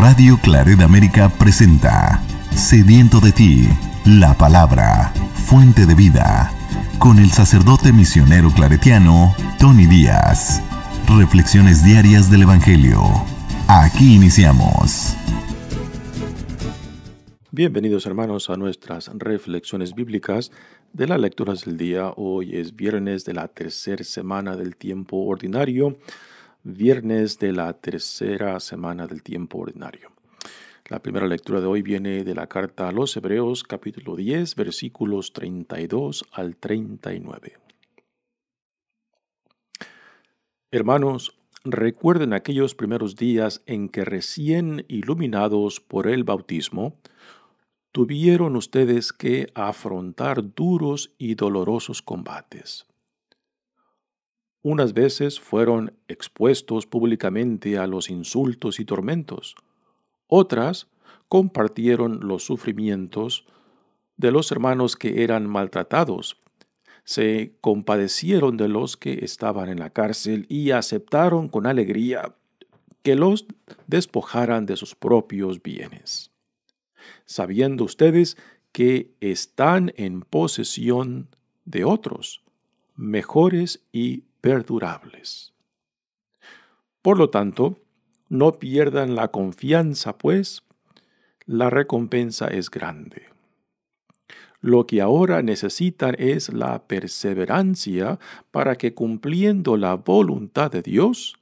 Radio Claret América presenta Sediento de ti, la palabra, fuente de vida, con el sacerdote misionero claretiano Tony Díaz. Reflexiones diarias del Evangelio. Aquí iniciamos. Bienvenidos hermanos a nuestras reflexiones bíblicas de las lecturas del día. Hoy es viernes de la tercera semana del tiempo ordinario viernes de la tercera semana del tiempo ordinario. La primera lectura de hoy viene de la carta a los Hebreos capítulo 10 versículos 32 al 39. Hermanos, recuerden aquellos primeros días en que recién iluminados por el bautismo, tuvieron ustedes que afrontar duros y dolorosos combates unas veces fueron expuestos públicamente a los insultos y tormentos, otras compartieron los sufrimientos de los hermanos que eran maltratados, se compadecieron de los que estaban en la cárcel y aceptaron con alegría que los despojaran de sus propios bienes, sabiendo ustedes que están en posesión de otros, mejores y perdurables. Por lo tanto, no pierdan la confianza, pues la recompensa es grande. Lo que ahora necesitan es la perseverancia para que cumpliendo la voluntad de Dios,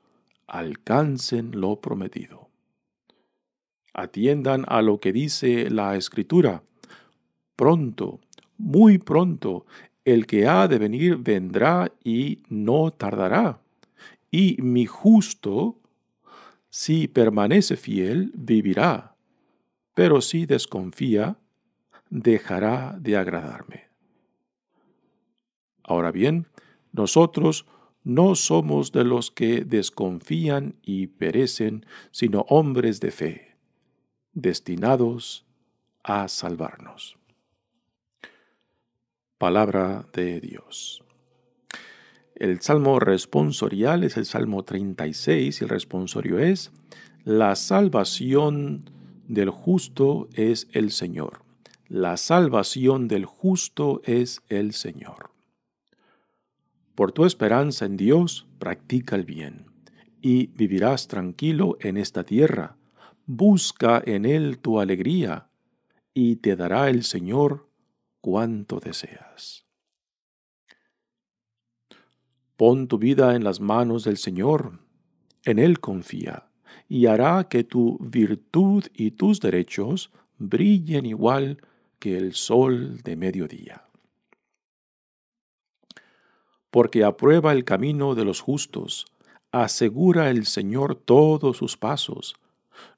alcancen lo prometido. Atiendan a lo que dice la Escritura. Pronto, muy pronto, el que ha de venir vendrá y no tardará. Y mi justo, si permanece fiel, vivirá. Pero si desconfía, dejará de agradarme. Ahora bien, nosotros no somos de los que desconfían y perecen, sino hombres de fe, destinados a salvarnos palabra de Dios. El salmo responsorial es el salmo 36 y el responsorio es, la salvación del justo es el Señor. La salvación del justo es el Señor. Por tu esperanza en Dios, practica el bien, y vivirás tranquilo en esta tierra. Busca en Él tu alegría, y te dará el Señor cuanto deseas. Pon tu vida en las manos del Señor, en Él confía, y hará que tu virtud y tus derechos brillen igual que el sol de mediodía. Porque aprueba el camino de los justos, asegura el Señor todos sus pasos,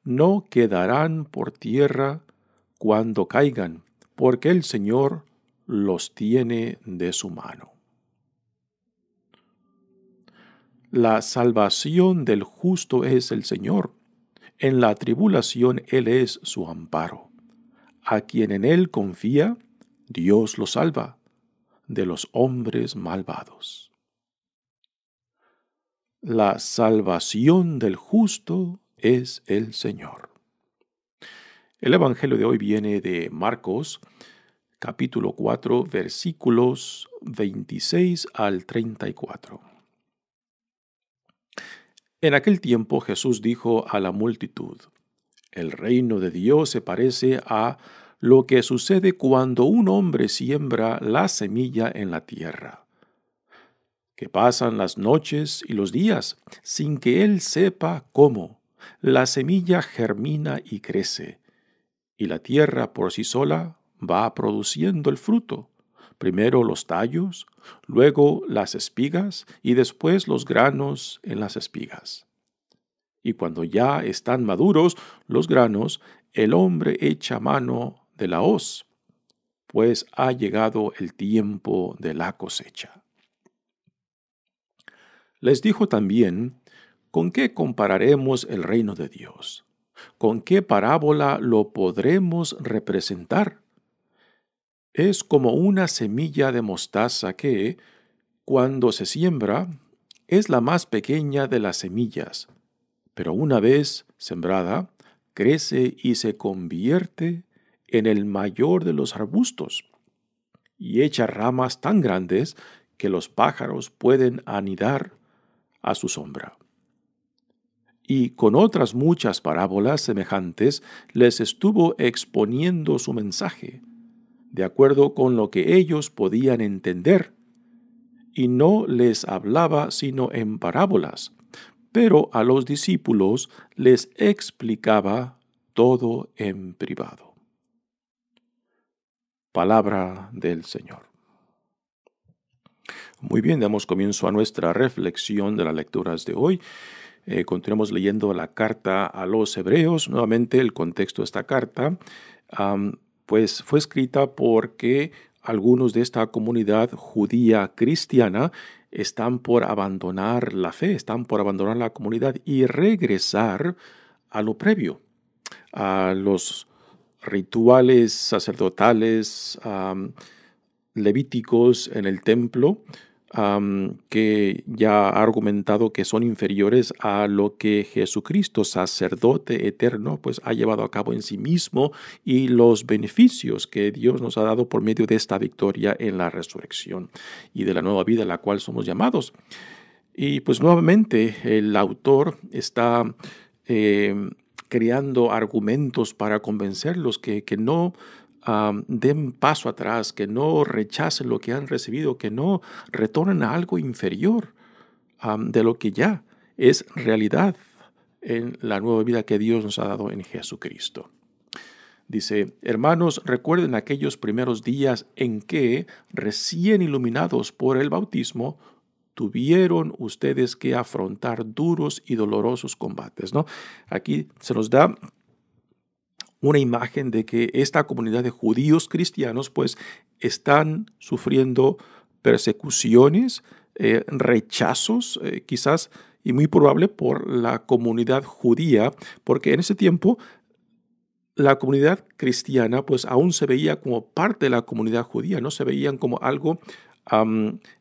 no quedarán por tierra cuando caigan, porque el Señor los tiene de su mano. La salvación del justo es el Señor. En la tribulación Él es su amparo. A quien en Él confía, Dios lo salva de los hombres malvados. La salvación del justo es el Señor. El Evangelio de hoy viene de Marcos, capítulo 4, versículos 26 al 34. En aquel tiempo Jesús dijo a la multitud, El reino de Dios se parece a lo que sucede cuando un hombre siembra la semilla en la tierra, que pasan las noches y los días sin que él sepa cómo. La semilla germina y crece y la tierra por sí sola va produciendo el fruto, primero los tallos, luego las espigas y después los granos en las espigas. Y cuando ya están maduros los granos, el hombre echa mano de la hoz, pues ha llegado el tiempo de la cosecha. Les dijo también, ¿con qué compararemos el reino de Dios? ¿Con qué parábola lo podremos representar? Es como una semilla de mostaza que, cuando se siembra, es la más pequeña de las semillas, pero una vez sembrada, crece y se convierte en el mayor de los arbustos, y echa ramas tan grandes que los pájaros pueden anidar a su sombra y con otras muchas parábolas semejantes les estuvo exponiendo su mensaje, de acuerdo con lo que ellos podían entender, y no les hablaba sino en parábolas, pero a los discípulos les explicaba todo en privado. Palabra del Señor. Muy bien, damos comienzo a nuestra reflexión de las lecturas de hoy. Eh, continuamos leyendo la carta a los hebreos. Nuevamente el contexto de esta carta, pues fue escrita porque algunos de esta comunidad judía cristiana están por abandonar la fe, están por abandonar la comunidad y regresar a lo previo, a los rituales sacerdotales levíticos en el templo, que ya ha argumentado que son inferiores a lo que Jesucristo, sacerdote eterno, pues ha llevado a cabo en sí mismo y los beneficios que Dios nos ha dado por medio de esta victoria en la resurrección y de la nueva vida a la cual somos llamados. Y pues nuevamente el autor está eh, creando argumentos para convencerlos que, que no den paso atrás, que no rechacen lo que han recibido, que no retornen a algo inferior de lo que ya es realidad en la nueva vida que Dios nos ha dado en Jesucristo. Dice, hermanos, recuerden aquellos primeros días en que, recién iluminados por el bautismo, tuvieron ustedes que afrontar duros y dolorosos combates, ¿no? Aquí se nos da una imagen de que esta comunidad de judíos cristianos pues están sufriendo persecuciones, eh, rechazos eh, quizás y muy probable por la comunidad judía, porque en ese tiempo la comunidad cristiana pues aún se veía como parte de la comunidad judía, no se veían como algo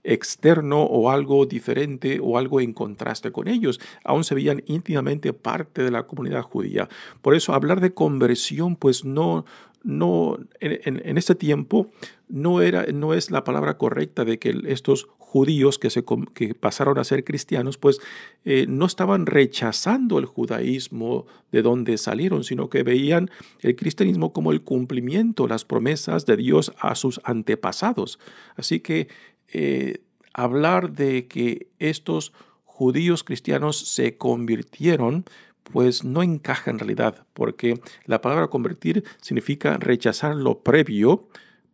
externo o algo diferente o algo en contraste con ellos. Aún se veían íntimamente parte de la comunidad judía. Por eso hablar de conversión, pues no, no en, en este tiempo no, era, no es la palabra correcta de que estos judíos que, pasaron a ser cristianos, pues eh, no estaban rechazando el judaísmo de donde salieron, sino que veían el cristianismo como el cumplimiento, las promesas de Dios a sus antepasados. Así que eh, hablar de que estos judíos cristianos se convirtieron, pues no encaja en realidad, porque la palabra convertir significa rechazar lo previo,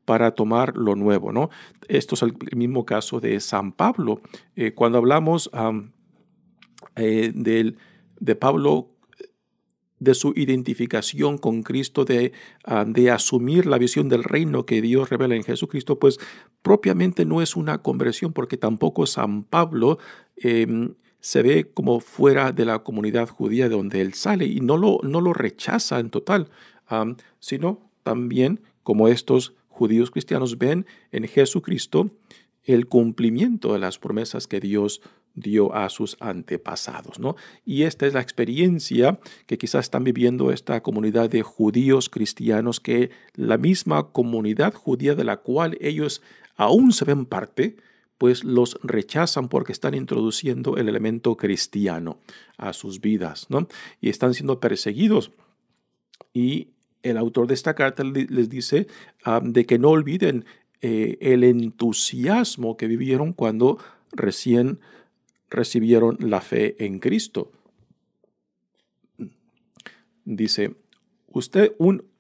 para tomar lo nuevo, ¿no? Esto es el mismo caso de San Pablo. Eh, cuando hablamos eh, del, de Pablo de su identificación con Cristo, de, ah, de, asumir la visión del reino que Dios revela en Jesucristo, pues propiamente no es una conversión, porque tampoco San Pablo em, se ve como fuera de la comunidad judía de donde él sale y no lo, no lo rechaza en total, sino también como estos judíos cristianos ven en Jesucristo el cumplimiento de las promesas que Dios dio a sus antepasados. ¿no? Y esta es la experiencia que quizás están viviendo esta comunidad de judíos cristianos, que la misma comunidad judía de la cual ellos aún se ven parte, pues los rechazan porque están introduciendo el elemento cristiano a sus vidas ¿no? y están siendo perseguidos. Y el autor de esta carta les dice ah, de que no olviden eh, el entusiasmo que vivieron cuando recién recibieron la fe en Cristo. Dice, usted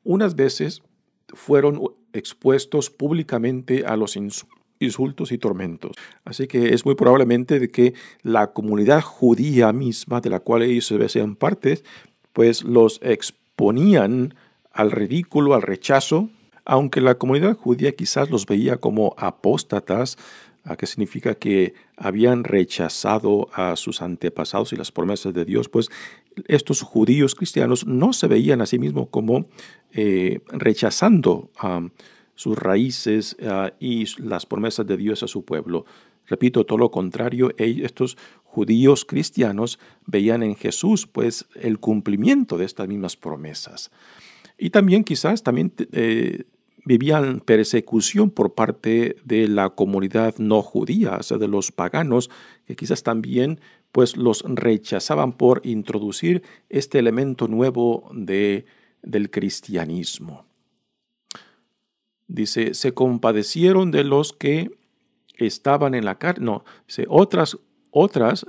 unas veces fueron expuestos públicamente a los insultos y tormentos. Así que es muy probablemente de que la comunidad judía misma, de la cual ellos se veían partes, pues los exponían al ridículo, al rechazo, aunque la comunidad judía quizás los veía como apóstatas, que significa que habían rechazado a sus antepasados y las promesas de Dios, pues estos judíos cristianos no se veían a sí mismos como eh, rechazando a sus raíces ah, y las promesas de Dios a su pueblo. Repito, todo lo contrario, e, estos judíos cristianos veían en Jesús pues el cumplimiento de estas mismas promesas. Y también quizás también eh, vivían persecución por parte de la comunidad no judía, o sea, de los paganos, que quizás también pues los rechazaban por introducir este elemento nuevo de, del cristianismo. Dice, se compadecieron de los que estaban en la carne, no, dice, otras, otras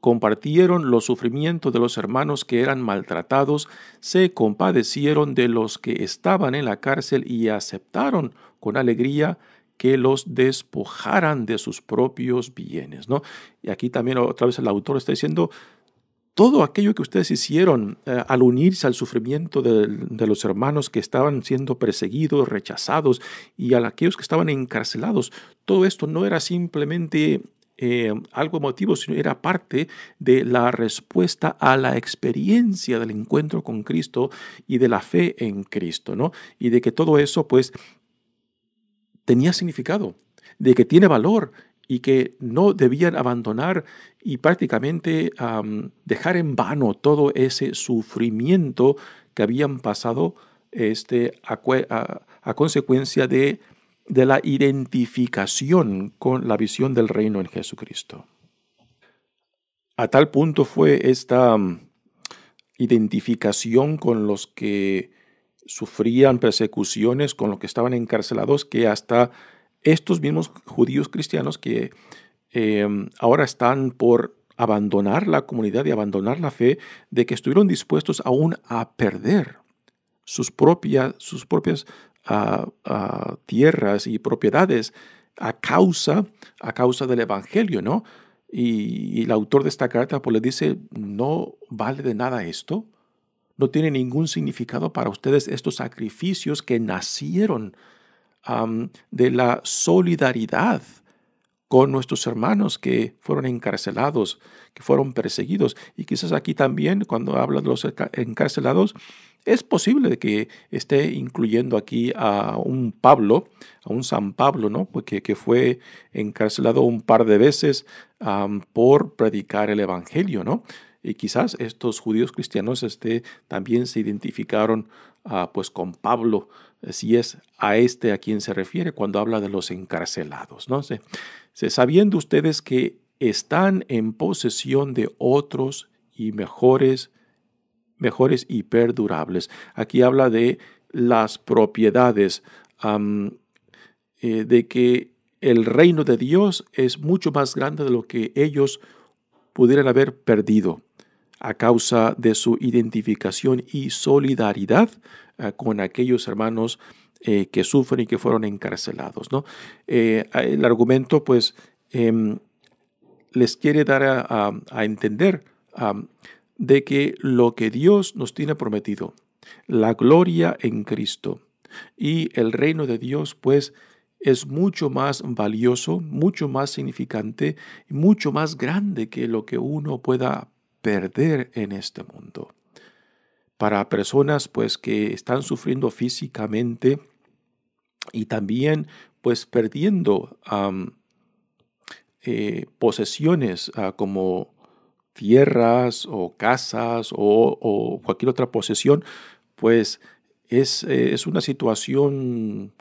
compartieron los sufrimientos de los hermanos que eran maltratados, se compadecieron de los que estaban en la cárcel y aceptaron con alegría que los despojaran de sus propios bienes. ¿no? Y aquí también otra vez el autor está diciendo, todo aquello que ustedes hicieron eh, al unirse al sufrimiento de, de, los hermanos que estaban siendo perseguidos, rechazados y a aquellos que estaban encarcelados, todo esto no era simplemente eh, algo emotivo, sino era parte de la respuesta a la experiencia del encuentro con Cristo y de la fe en Cristo, ¿no? Y de que todo eso, pues, tenía significado, de que tiene valor y que no debían abandonar y prácticamente dejar en vano todo ese sufrimiento que habían pasado este, a consecuencia de de la identificación con la visión del reino en Jesucristo. A tal punto fue esta mm, identificación con los que sufrían persecuciones, con los que estaban encarcelados, que hasta estos mismos judíos cristianos que em, ahora están por abandonar la comunidad y abandonar la fe, de que estuvieron dispuestos aún a perder sus propias, sus propias a tierras y propiedades a causa, a causa del Evangelio, ¿no? Y, el autor de esta carta pues, le dice, no vale de nada esto, no tiene ningún significado para ustedes estos sacrificios que nacieron de la solidaridad con nuestros hermanos que fueron encarcelados, que fueron perseguidos. Y quizás aquí también, cuando habla de los encarcelados, es posible que esté incluyendo aquí a un Pablo, a un San Pablo, ¿no? Porque pues que fue encarcelado un par de veces por predicar el Evangelio, ¿no? Y quizás estos judíos cristianos este, también se identificaron ah, pues con Pablo, eh, si es a este a quien se refiere cuando habla de los encarcelados. ¿no? Se, sabiendo ustedes que están en posesión de otros y mejores mejores y perdurables. Aquí habla de las propiedades, eh, de que el reino de Dios es mucho más grande de lo que ellos pudieran haber perdido a causa de su identificación y solidaridad eh, con aquellos hermanos eh, que sufren y que fueron encarcelados. ¿no? el argumento, pues, em, les quiere dar a, entender de que lo que Dios nos tiene prometido, la gloria en Cristo y el reino de Dios, pues es mucho más valioso, mucho más significante, mucho más grande que lo que uno pueda perder en este mundo. Para personas pues que están sufriendo físicamente y también pues perdiendo eh, posesiones ah, como tierras o casas o, cualquier otra posesión, pues es, eh, es una situación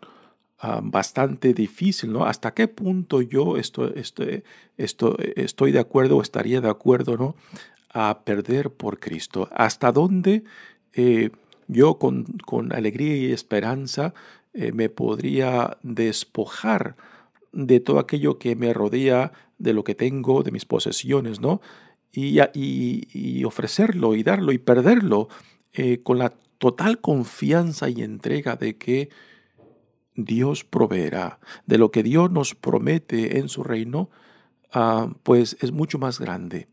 ah, bastante difícil, ¿no? ¿Hasta qué punto yo estoy, este, estoy, de acuerdo o estaría de acuerdo, ¿no? A perder por Cristo. ¿Hasta dónde eh, yo con, con, alegría y esperanza eh, me podría despojar de todo aquello que me rodea, de lo que tengo, de mis posesiones, ¿no? y, ofrecerlo y darlo y perderlo eh, con la total confianza y entrega de que Dios proveerá, de lo que Dios nos promete en su reino, ah, pues es mucho más grande.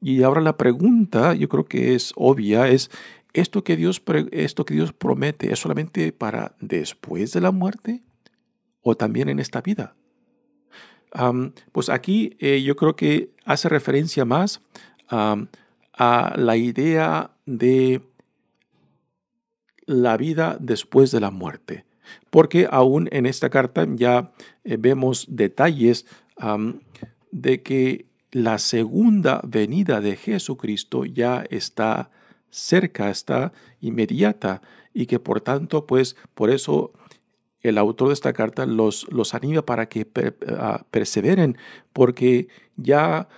Y ahora la pregunta, yo creo que es obvia, es, ¿esto que, Dios, ¿esto que Dios promete es solamente para después de la muerte o también en esta vida? pues aquí eh, yo creo que hace referencia más a la idea de la vida después de la muerte, porque aún en esta carta ya eh, vemos detalles de que la segunda venida de Jesucristo ya está cerca, está inmediata y que por tanto, pues por eso el autor de esta carta los, los anima para que ah, perseveren, porque ya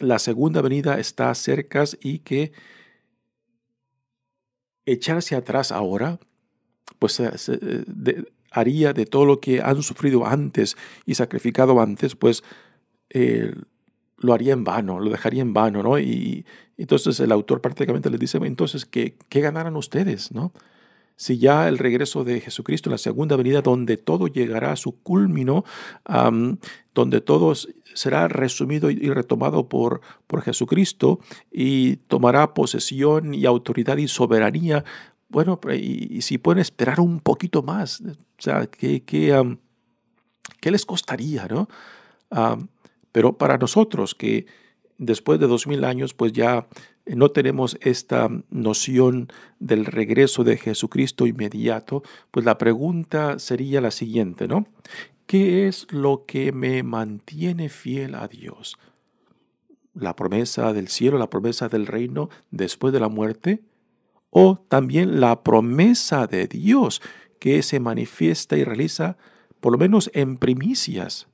la segunda venida está cerca y que echarse atrás ahora, pues eh, eh, haría de todo lo que han sufrido antes y sacrificado antes, pues eh, lo haría en vano, lo dejaría en vano, ¿no? Y, entonces el autor prácticamente les dice, entonces, ¿qué, qué ustedes, no? si ya el regreso de Jesucristo en la segunda venida, donde todo llegará a su culmino, donde todo será resumido y retomado por, por Jesucristo y tomará posesión y autoridad y soberanía, bueno, y, si pueden esperar un poquito más, eh, o sea, ¿qué, les costaría, no? pero para nosotros que después de dos mil años, pues ya no tenemos esta noción del regreso de Jesucristo inmediato, pues la pregunta sería la siguiente, ¿no? ¿Qué es lo que me mantiene fiel a Dios? ¿La promesa del cielo, la promesa del reino después de la muerte? ¿O también la promesa de Dios que se manifiesta y realiza, por lo menos en primicias,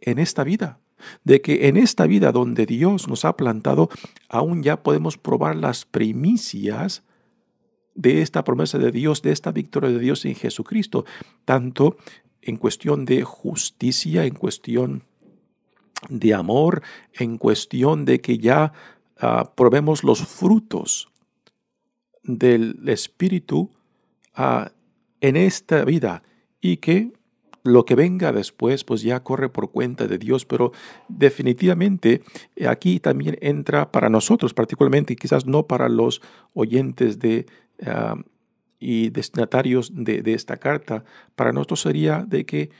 en esta vida? de que en esta vida donde Dios nos ha plantado, aún ya podemos probar las primicias de esta promesa de Dios, de esta victoria de Dios en Jesucristo, tanto en cuestión de justicia, en cuestión de amor, en cuestión de que ya ah, probemos los frutos del Espíritu ah, en esta vida y que lo que venga después, pues ya corre por cuenta de Dios, pero definitivamente eh, aquí también entra para nosotros particularmente, y quizás no para los oyentes de... y destinatarios de, esta carta, para nosotros sería de que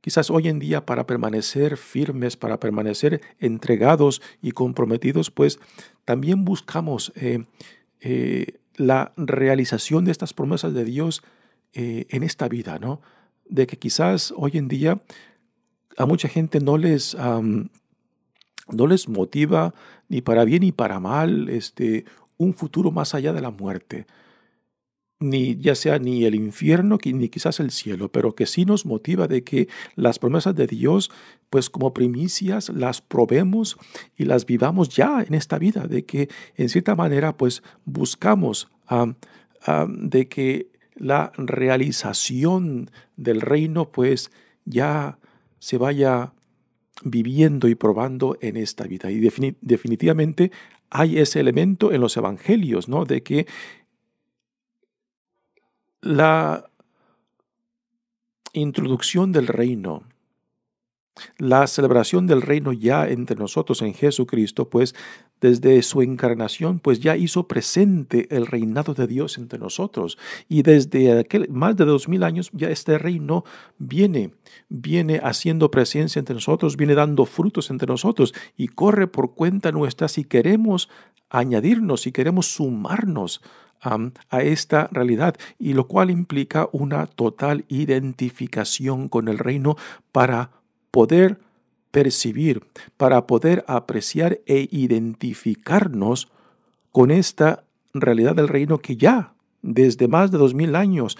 quizás hoy en día para permanecer firmes, para permanecer entregados y comprometidos, pues también buscamos eh, eh, la realización de estas promesas de Dios en esta vida, ¿no? de que quizás hoy en día a mucha gente no les, no les motiva ni para bien ni para mal este, un futuro más allá de la muerte. Ni ya sea ni el infierno ni quizás el cielo, pero que sí nos motiva de que las promesas de Dios, pues como primicias, las probemos y las vivamos ya en esta vida, de que en cierta manera, pues buscamos de que la realización del reino pues ya se vaya viviendo y probando en esta vida. Y definitivamente hay ese elemento en los evangelios, ¿no? De que la introducción del reino, la celebración del reino ya entre nosotros en Jesucristo, pues desde su encarnación, pues ya hizo presente el reinado de Dios entre nosotros. Y desde aquel, más de dos mil años ya este reino viene, viene haciendo presencia entre nosotros, viene dando frutos entre nosotros y corre por cuenta nuestra si queremos añadirnos, si queremos sumarnos a esta realidad, y lo cual implica una total identificación con el reino para poder percibir, para poder apreciar e identificarnos con esta realidad del reino que ya desde más de dos mil años,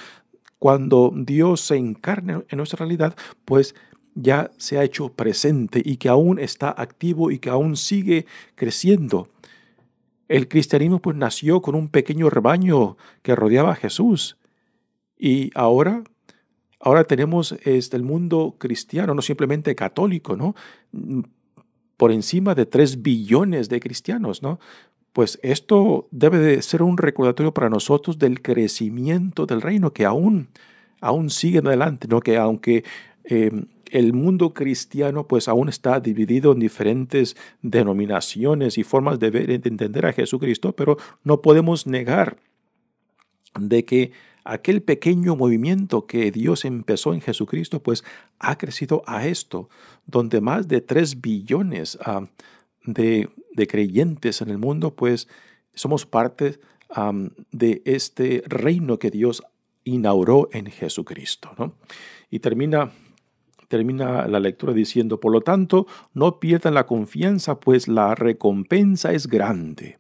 cuando Dios se encarna en nuestra realidad, pues ya se ha hecho presente y que aún está activo y que aún sigue creciendo. El cristianismo pues nació con un pequeño rebaño que rodeaba a Jesús y ahora Ahora tenemos este, el mundo cristiano, no simplemente católico, ¿no? Mm, por encima de tres billones de cristianos, ¿no? Pues esto debe de ser un recordatorio para nosotros del crecimiento del reino que aún, aún sigue adelante, ¿no? Que aunque em, el mundo cristiano pues aún está dividido en diferentes denominaciones y formas de, ver, de entender a Jesucristo, pero no podemos negar de que Aquel pequeño movimiento que Dios empezó en Jesucristo, pues ha crecido a esto, donde más de tres billones ah, de, creyentes en el mundo, pues somos parte ah, de este reino que Dios inauguró en Jesucristo. Y termina la lectura diciendo, por lo tanto, no pierdan la confianza, pues la recompensa es grande.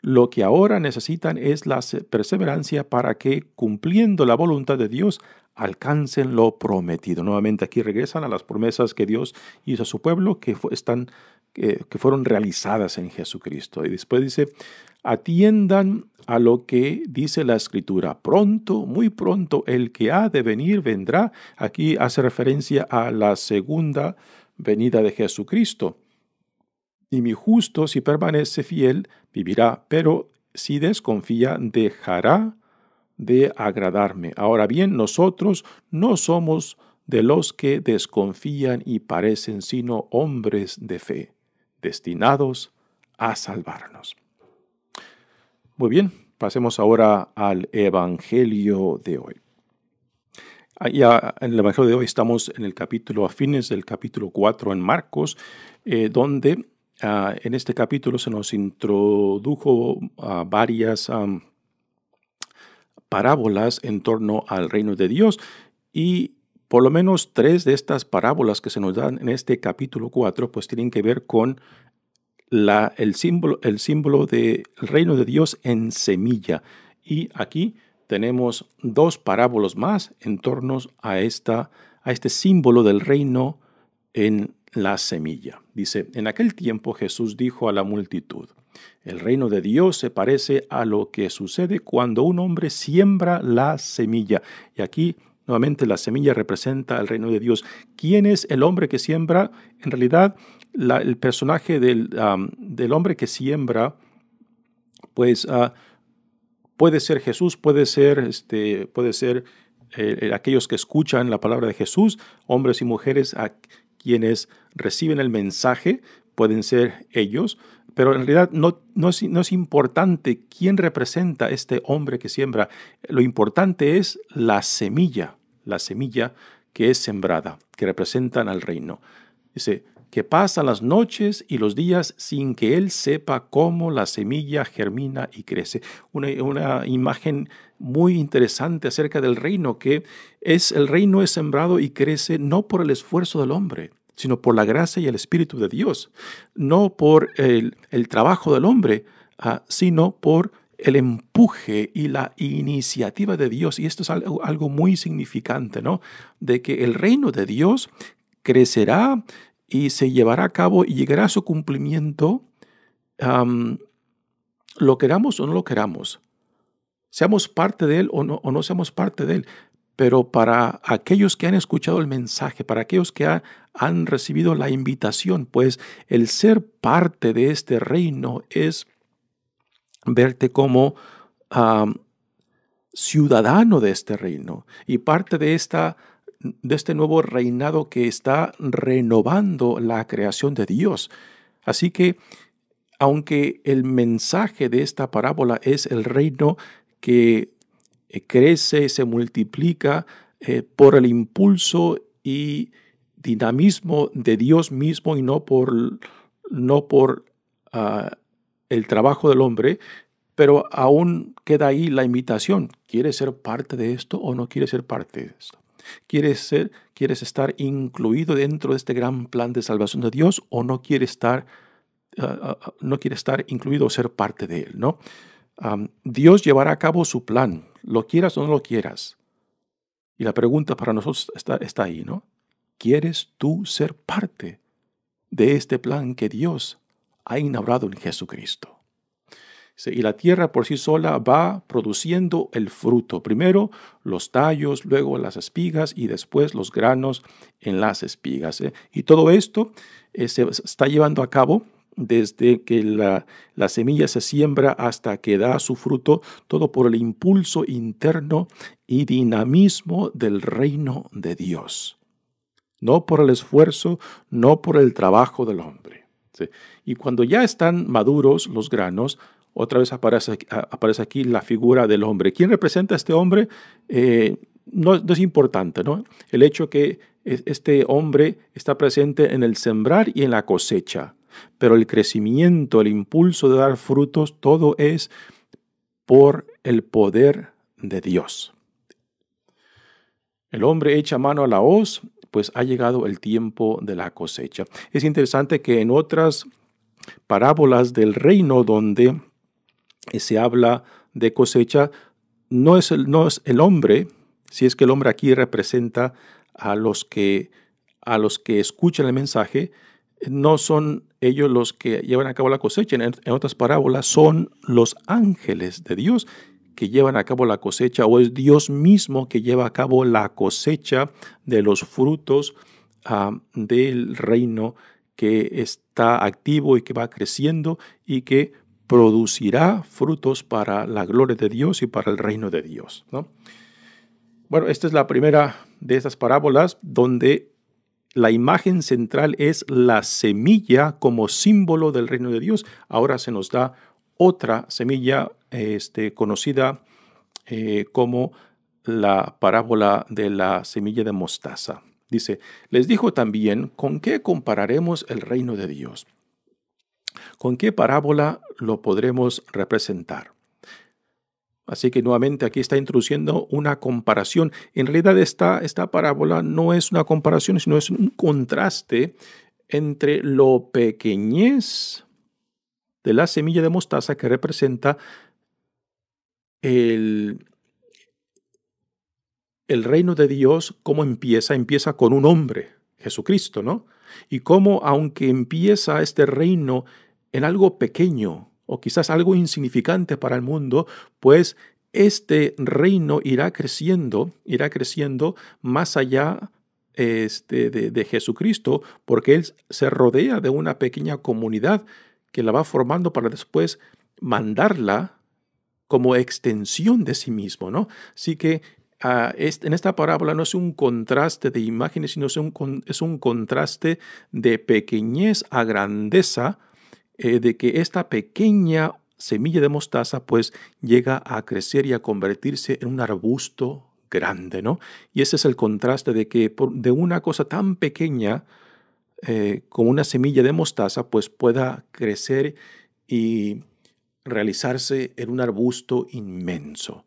Lo que ahora necesitan es la perseverancia para que, cumpliendo la voluntad de Dios, alcancen lo prometido. Nuevamente aquí regresan a las promesas que Dios hizo a su pueblo que, están, eh, que fueron realizadas en Jesucristo. Y después dice, atiendan a lo que dice la escritura. Pronto, muy pronto, el que ha de venir vendrá. Aquí hace referencia a la segunda venida de Jesucristo. Y mi justo, si permanece fiel, vivirá, pero si desconfía, dejará de agradarme. Ahora bien, nosotros no somos de los que desconfían y parecen, sino hombres de fe, destinados a salvarnos. Muy bien, pasemos ahora al Evangelio de hoy. Ya en el Evangelio de hoy estamos en el capítulo, a fines del capítulo 4 en Marcos, eh, donde Ah, en este capítulo se nos introdujo ah, varias parábolas en torno al reino de Dios y por lo menos tres de estas parábolas que se nos dan en este capítulo 4 pues tienen que ver con la, el símbolo, el símbolo del reino de Dios en semilla. Y aquí tenemos dos parábolas más en torno a, esta, a este símbolo del reino en la semilla. Dice, en aquel tiempo Jesús dijo a la multitud, el reino de Dios se parece a lo que sucede cuando un hombre siembra la semilla. Y aquí nuevamente la semilla representa el reino de Dios. ¿Quién es el hombre que siembra? En realidad, el personaje del, hombre que siembra, pues ah, puede ser Jesús, puede ser, este, puede ser eh, eh, aquellos que escuchan la palabra de Jesús, hombres y mujeres quienes reciben el mensaje, pueden ser ellos, pero en realidad no, no, es, importante quién representa este hombre que siembra. Lo importante es la semilla, la semilla que es sembrada, que representan al reino. Dice, que pasa las noches y los días sin que él sepa cómo la semilla germina y crece. una imagen muy interesante acerca del reino que es el reino es sembrado y crece no por el esfuerzo del hombre, sino por la gracia y el Espíritu de Dios, no por el, trabajo del hombre, ah, sino por el empuje y la iniciativa de Dios. Y esto es algo, muy significante, ¿no? De que el reino de Dios crecerá y se llevará a cabo y llegará a su cumplimiento, lo queramos o no lo queramos, seamos parte de Él o no, o no seamos parte de Él. Pero para aquellos que han escuchado el mensaje, para aquellos que han recibido la invitación, pues el ser parte de este reino es verte como ciudadano de este reino y parte de esta de este nuevo reinado que está renovando la creación de Dios. Así que, aunque el mensaje de esta parábola es el reino que eh, crece, se multiplica eh, por el impulso y dinamismo de Dios mismo y no por, no por ah, el trabajo del hombre, pero aún queda ahí la invitación. ¿Quieres ser parte de esto o no quieres ser parte de esto? ¿Quieres, ser, ¿Quieres estar incluido dentro de este gran plan de salvación de Dios o no quieres estar, ah, ah, no estar incluido o ser parte de él? ¿no? Dios llevará a cabo su plan lo quieras o no lo quieras. Y la pregunta para nosotros está, ahí, ¿no? ¿Quieres tú ser parte de este plan que Dios ha inaugurado en Jesucristo? y la tierra por sí sola va produciendo el fruto. Primero los tallos, luego las espigas y después los granos en las espigas. ¿eh? Y todo esto eh, se está llevando a cabo desde que la, semilla se siembra hasta que da su fruto, todo por el impulso interno y dinamismo del reino de Dios, no por el esfuerzo, no por el trabajo del hombre. Y cuando ya están maduros los granos, otra vez aparece, aquí la figura del hombre. ¿Quién representa a este hombre? Eh, no, no, es importante, ¿no? El hecho que este hombre está presente en el sembrar y en la cosecha pero el crecimiento, el impulso de dar frutos, todo es por el poder de Dios. El hombre echa mano a la hoz, pues ha llegado el tiempo de la cosecha. Es interesante que en otras parábolas del reino donde se habla de cosecha, no es, el, no es el, hombre, si es que el hombre aquí representa a los que, a los que escuchan el mensaje, no son ellos los que llevan a cabo la cosecha. En, otras parábolas son los ángeles de Dios que llevan a cabo la cosecha o es Dios mismo que lleva a cabo la cosecha de los frutos ah, del reino que está activo y que va creciendo y que producirá frutos para la gloria de Dios y para el reino de Dios. Bueno, esta es la primera de estas parábolas donde la imagen central es la semilla como símbolo del reino de Dios. Ahora se nos da otra semilla este, conocida eh, como la parábola de la semilla de mostaza. Dice, les dijo también, ¿con qué compararemos el reino de Dios? ¿Con qué parábola lo podremos representar? Así que nuevamente aquí está introduciendo una comparación. En realidad esta, esta parábola no es una comparación, sino es un contraste entre lo pequeñez de la semilla de mostaza que representa el, el reino de Dios, ¿cómo empieza? Empieza con un hombre, Jesucristo, ¿no? Y cómo aunque empieza este reino en algo pequeño, o quizás algo insignificante para el mundo, pues este reino irá creciendo, irá creciendo más allá este, de, Jesucristo, porque Él se rodea de una pequeña comunidad que la va formando para después mandarla como extensión de sí mismo, ¿no? Así que ah, este, en esta parábola no es un contraste de imágenes, sino es un contraste de pequeñez a grandeza eh, de que esta pequeña semilla de mostaza pues llega a crecer y a convertirse en un arbusto grande, ¿no? Y ese es el contraste de que de una cosa tan pequeña eh, como una semilla de mostaza pues pueda crecer y realizarse en un arbusto inmenso.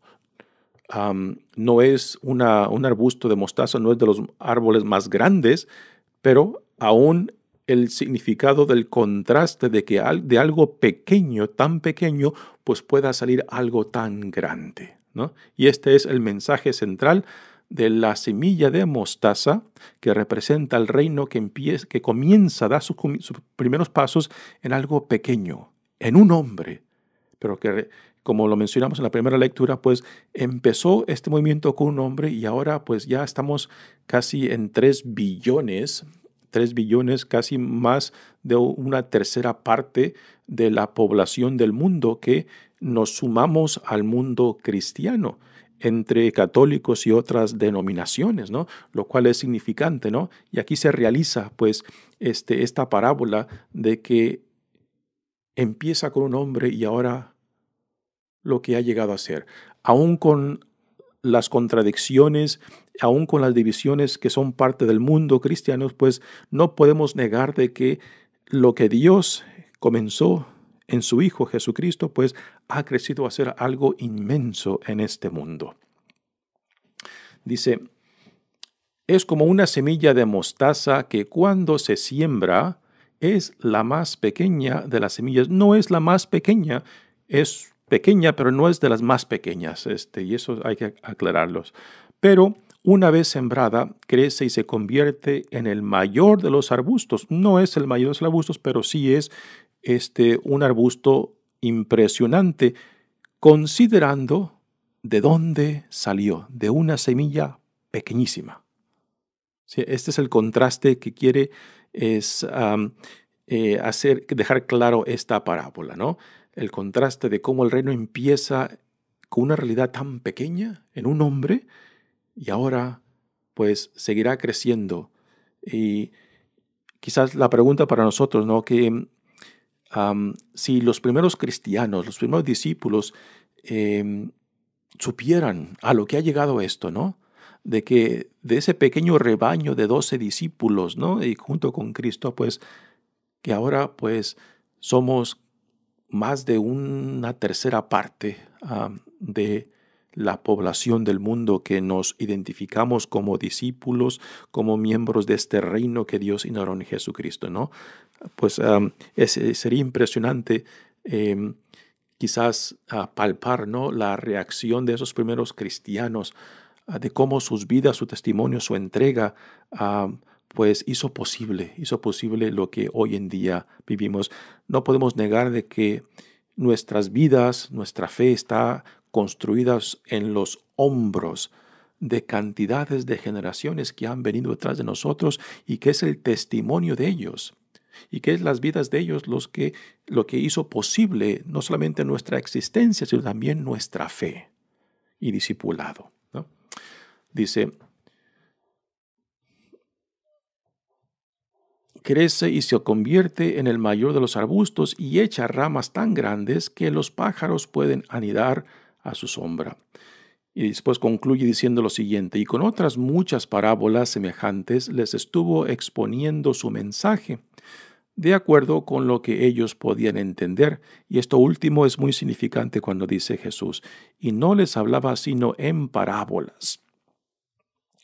no es un arbusto de mostaza, no es de los árboles más grandes, pero aún el significado del contraste de que de algo pequeño, tan pequeño, pues pueda salir algo tan grande. ¿no? Y este es el mensaje central de la semilla de mostaza que representa el reino que, empieza, que comienza a dar sus, primeros pasos en algo pequeño, en un hombre, pero que como lo mencionamos en la primera lectura, pues empezó este movimiento con un hombre y ahora pues ya estamos casi en tres billones 3 billones, casi más de una tercera parte de la población del mundo que nos sumamos al mundo cristiano entre católicos y otras denominaciones, ¿no? Lo cual es significante, ¿no? Y aquí se realiza, pues, este, esta parábola de que empieza con un hombre y ahora lo que ha llegado a ser. Aún con las contradicciones aún con las divisiones que son parte del mundo cristiano, pues no podemos negar de que lo que Dios comenzó en su Hijo Jesucristo, pues ha crecido a ser algo inmenso en este mundo. Dice, es como una semilla de mostaza que cuando se siembra es la más pequeña de las semillas. No es la más pequeña, es pequeña, pero no es de las más pequeñas, este, y eso hay que aclararlos. Pero una vez sembrada, crece y se convierte en el mayor de los arbustos. No es el mayor de los arbustos, pero sí es este, un arbusto impresionante, considerando de dónde salió, de una semilla pequeñísima. este es el contraste que quiere es, eh, hacer, dejar claro esta parábola, ¿no? El contraste de cómo el reino empieza con una realidad tan pequeña en un hombre, y ahora pues seguirá creciendo. Y quizás la pregunta para nosotros, ¿no? Que em, si los primeros cristianos, los primeros discípulos em, supieran a lo que ha llegado esto, ¿no? De que de ese pequeño rebaño de doce discípulos, ¿no? Y junto con Cristo, pues, que ahora pues somos más de una tercera parte de la población del mundo que nos identificamos como discípulos, como miembros de este reino que Dios inauguró en Jesucristo, ¿no? Pues eh, sería impresionante em, quizás ah, palpar, ¿no? La reacción de esos primeros cristianos, ah, de cómo sus vidas, su testimonio, su entrega, pues hizo posible, hizo posible lo que hoy en día vivimos. No podemos negar de que nuestras vidas, nuestra fe está construidas en los hombros de cantidades de generaciones que han venido detrás de nosotros y que es el testimonio de ellos y que es las vidas de ellos los que, lo que hizo posible no solamente nuestra existencia, sino también nuestra fe y discipulado. Dice, crece y se convierte en el mayor de los arbustos y echa ramas tan grandes que los pájaros pueden anidar a su sombra. Y después concluye diciendo lo siguiente, y con otras muchas parábolas semejantes les estuvo exponiendo su mensaje, de acuerdo con lo que ellos podían entender. Y esto último es muy significante cuando dice Jesús, y no les hablaba sino en parábolas.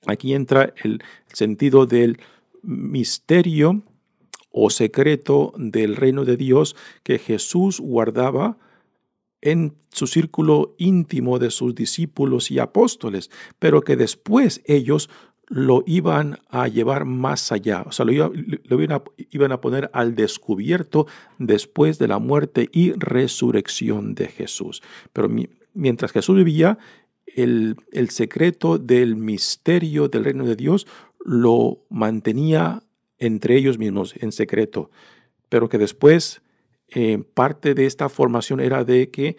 Aquí entra el sentido del misterio o secreto del reino de Dios que Jesús guardaba en su círculo íntimo de sus discípulos y apóstoles, pero que después ellos lo iban a llevar más allá, o sea, lo, iban, a, poner al descubierto después de la muerte y resurrección de Jesús. Pero mientras Jesús vivía, el, el secreto del misterio del reino de Dios lo mantenía entre ellos mismos en secreto, pero que después eh, parte de esta formación era de que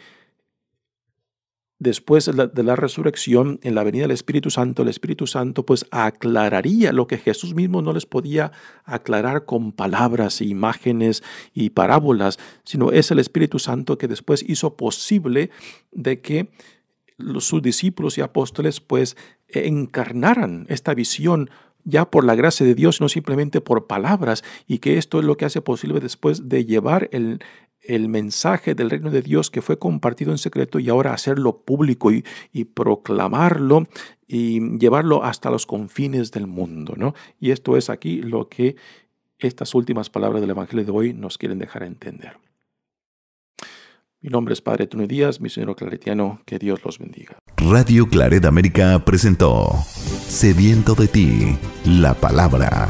después de la, resurrección en la venida del Espíritu Santo, el Espíritu Santo pues aclararía lo que Jesús mismo no les podía aclarar con palabras, e imágenes y parábolas, sino es el Espíritu Santo que después hizo posible de que sus discípulos y apóstoles pues encarnaran esta visión ya por la gracia de Dios, no simplemente por palabras, y que esto es lo que hace posible después de llevar el, el mensaje del reino de Dios que fue compartido en secreto y ahora hacerlo público y, y, proclamarlo y llevarlo hasta los confines del mundo. ¿no? Y esto es aquí lo que estas últimas palabras del Evangelio de hoy nos quieren dejar entender. Mi nombre es Padre Tony Díaz, misionero claretiano. Que Dios los bendiga. Radio Claret América presentó Sediento de ti, la palabra.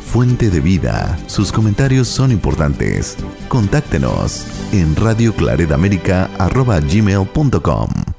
Fuente de vida. Sus comentarios son importantes. Contáctenos en radioclaretamérica.com.